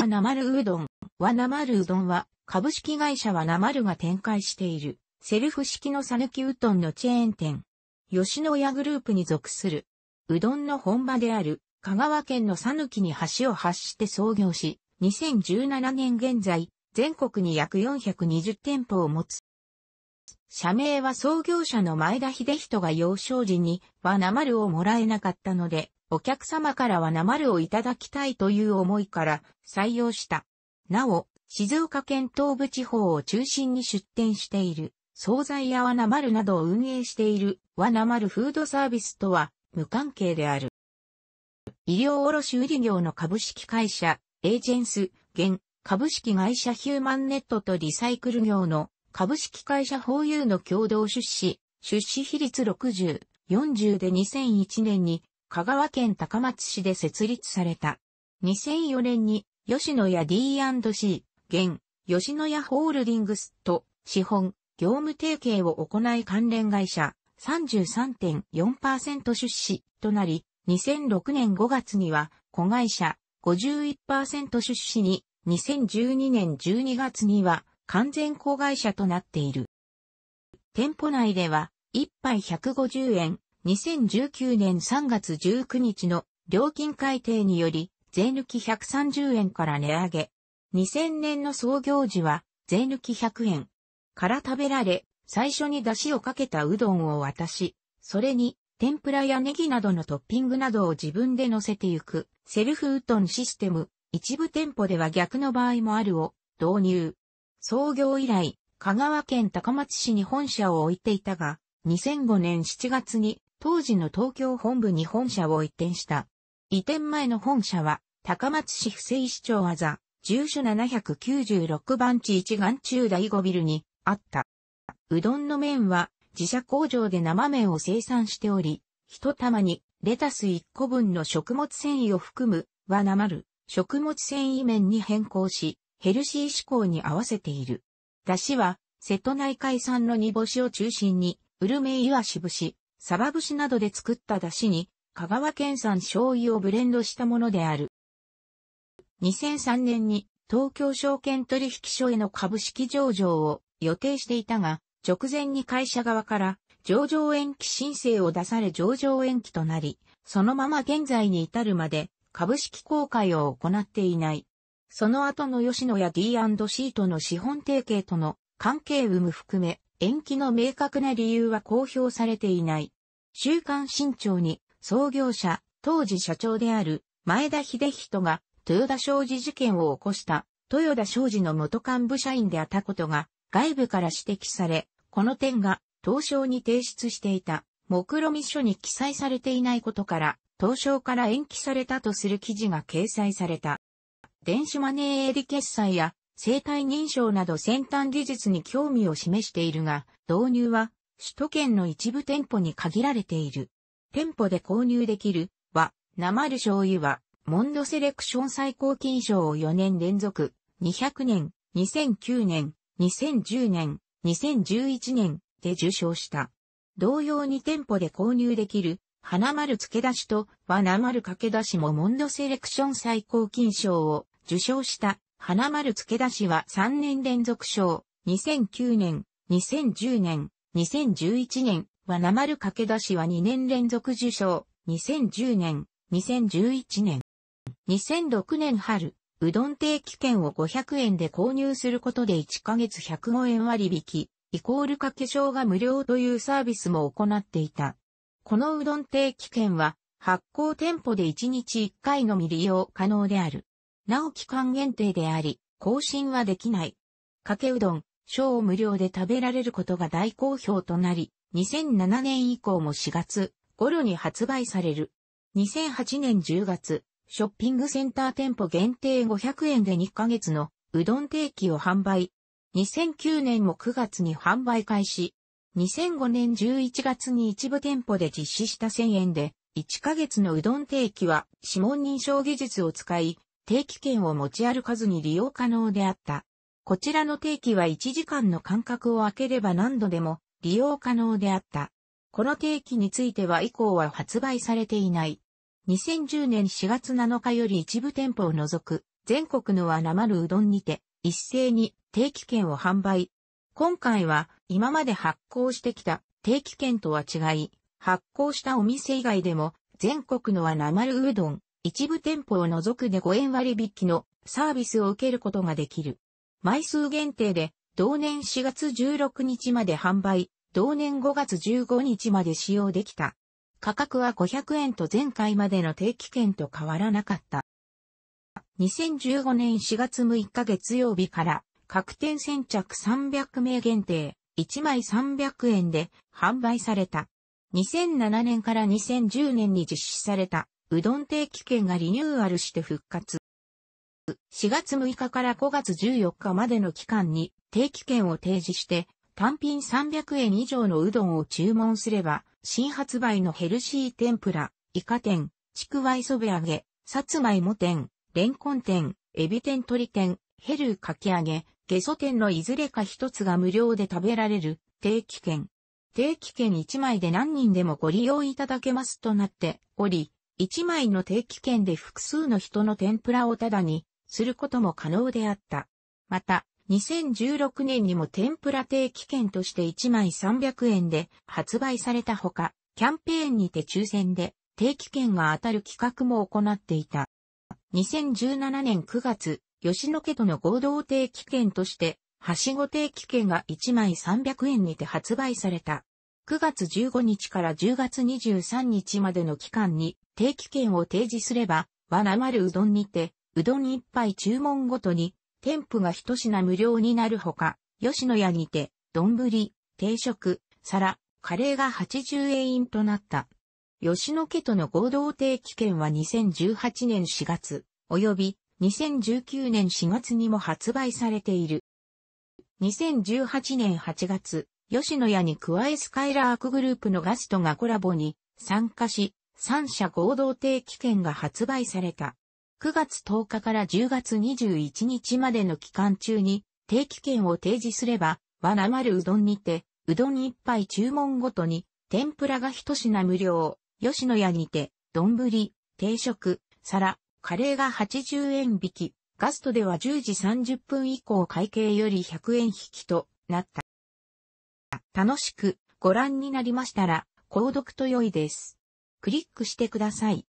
はなまるうどん。はなまるうどんは、株式会社はなまるが展開している、セルフ式のさぬきうどんのチェーン店。吉野家グループに属する。うどんの本場である、香川県のさぬきに橋を発して創業し、2017年現在、全国に約420店舗を持つ。社名は創業者の前田秀人が幼少時にはるをもらえなかったので、お客様からはるをいただきたいという思いから採用した。なお、静岡県東部地方を中心に出店している、惣菜や和るなどを運営している和るフードサービスとは無関係である。医療卸売業の株式会社、エージェンス、現、株式会社ヒューマンネットとリサイクル業の株式会社法有の共同出資、出資比率60、40で2001年に香川県高松市で設立された。2004年に吉野家 D&C、現、吉野家ホールディングスと資本、業務提携を行い関連会社33.4%出資となり、2006年5月には子会社51%出資に、2012年12月には完全子会社となっている。店舗内では、1杯150円、2019年3月19日の料金改定により、税抜き130円から値上げ。2000年の創業時は、税抜き100円から食べられ、最初に出汁をかけたうどんを渡し、それに、天ぷらやネギなどのトッピングなどを自分で乗せてゆく、セルフうどんシステム、一部店舗では逆の場合もあるを導入。創業以来、香川県高松市に本社を置いていたが、2005年7月に当時の東京本部に本社を移転した。移転前の本社は、高松市不正市長技、住所796番地一眼中第5ビルにあった。うどんの麺は自社工場で生麺を生産しており、一玉にレタス1個分の食物繊維を含むはなまる食物繊維麺に変更し、ヘルシー志向に合わせている。出汁は、瀬戸内海産の煮干しを中心に、ウルメイワシ節、サバ節などで作った出汁に、香川県産醤油をブレンドしたものである。2003年に東京証券取引所への株式上場を予定していたが、直前に会社側から上場延期申請を出され上場延期となり、そのまま現在に至るまで株式公開を行っていない。その後の吉野や D&C との資本提携との関係有無含め、延期の明確な理由は公表されていない。週刊新潮に創業者、当時社長である前田秀人が豊田商事事件を起こした豊田商事の元幹部社員であったことが外部から指摘され、この点が東証に提出していた目論見書に記載されていないことから、東証から延期されたとする記事が掲載された。電子マネー AD 決済や生体認証など先端技術に興味を示しているが、導入は首都圏の一部店舗に限られている。店舗で購入できるは、生る醤油は、モンドセレクション最高金賞を4年連続、200年、2009年、2010年、2011年で受賞した。同様に店舗で購入できる、花丸付け出しと和名丸かけ出しもモンドセレクション最高金賞を受賞した花丸付け出しは3年連続賞、2009年、2010年、2011年は丸掛け出しは2年連続受賞、2010年、2011年。2006年春、うどん定期券を500円で購入することで1ヶ月105円割引、イコール掛け賞が無料というサービスも行っていた。このうどん定期券は、発行店舗で1日1回のみ利用可能である。なお期間限定であり、更新はできない。かけうどん、小を無料で食べられることが大好評となり、2007年以降も4月頃に発売される。2008年10月、ショッピングセンター店舗限定500円で2ヶ月のうどん定期を販売。2009年も9月に販売開始。2005年11月に一部店舗で実施した1000円で、1ヶ月のうどん定期は指紋認証技術を使い、定期券を持ち歩かずに利用可能であった。こちらの定期は1時間の間隔を空ければ何度でも利用可能であった。この定期については以降は発売されていない。2010年4月7日より一部店舗を除く全国のはなまるうどんにて一斉に定期券を販売。今回は今まで発行してきた定期券とは違い、発行したお店以外でも全国のはなまるうどん一部店舗を除くで5円割引のサービスを受けることができる。枚数限定で、同年4月16日まで販売、同年5月15日まで使用できた。価格は500円と前回までの定期券と変わらなかった。2015年4月6日月曜日から各店先着300名限定、1枚300円で販売された。2007年から2010年に実施されたうどん定期券がリニューアルして復活。4月6日から5月14日までの期間に定期券を提示して、単品300円以上のうどんを注文すれば、新発売のヘルシー天ぷら、イカ店、ちくわいそべ揚げ、さつまいも店、レンコン店、エビ天鳥店、ヘルーかき揚げ、ゲソ店のいずれか一つが無料で食べられる定期券。定期券1枚で何人でもご利用いただけますとなっており、一枚の定期券で複数の人の天ぷらをただにすることも可能であった。また、2016年にも天ぷら定期券として1枚300円で発売されたほか、キャンペーンにて抽選で定期券が当たる企画も行っていた。2017年9月、吉野家との合同定期券として、はしご定期券が1枚300円にて発売された。9月15日から10月23日までの期間に、定期券を提示すれば、和なまるうどんにて、うどん一杯注文ごとに、添付が一品無料になるほか、吉野家にて、丼、定食、皿、カレーが80円となった。吉野家との合同定期券は2018年4月、及び2019年4月にも発売されている。2018年8月、吉野家に加えスカイラークグループのガストがコラボに参加し、3社合同定期券が発売された。9月10日から10月21日までの期間中に定期券を提示すれば、和なまるうどんにて、うどん一杯注文ごとに、天ぷらが一品無料、吉野家にて、丼、定食、皿、カレーが80円引き、ガストでは10時30分以降会計より100円引きとなった。楽しくご覧になりましたら、購読と良いです。クリックしてください。